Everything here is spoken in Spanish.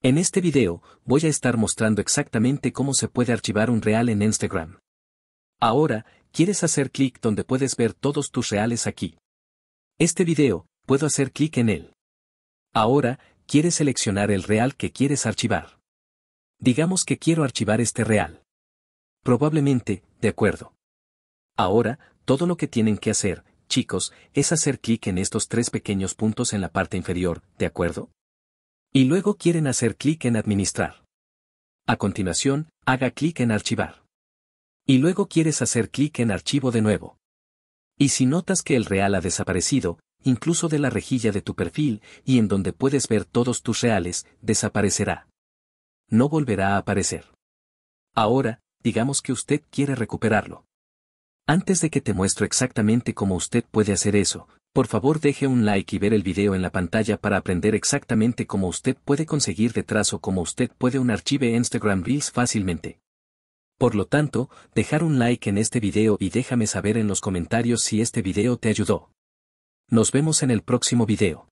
En este video, voy a estar mostrando exactamente cómo se puede archivar un real en Instagram. Ahora, quieres hacer clic donde puedes ver todos tus reales aquí. Este video, puedo hacer clic en él. Ahora, quieres seleccionar el real que quieres archivar. Digamos que quiero archivar este real. Probablemente, de acuerdo. Ahora, todo lo que tienen que hacer, chicos, es hacer clic en estos tres pequeños puntos en la parte inferior, ¿de acuerdo? Y luego quieren hacer clic en Administrar. A continuación, haga clic en Archivar. Y luego quieres hacer clic en Archivo de nuevo. Y si notas que el real ha desaparecido, incluso de la rejilla de tu perfil y en donde puedes ver todos tus reales, desaparecerá. No volverá a aparecer. Ahora, digamos que usted quiere recuperarlo. Antes de que te muestro exactamente cómo usted puede hacer eso, por favor deje un like y ver el video en la pantalla para aprender exactamente cómo usted puede conseguir detrás o cómo usted puede un archivo Instagram Reels fácilmente. Por lo tanto, dejar un like en este video y déjame saber en los comentarios si este video te ayudó. Nos vemos en el próximo video.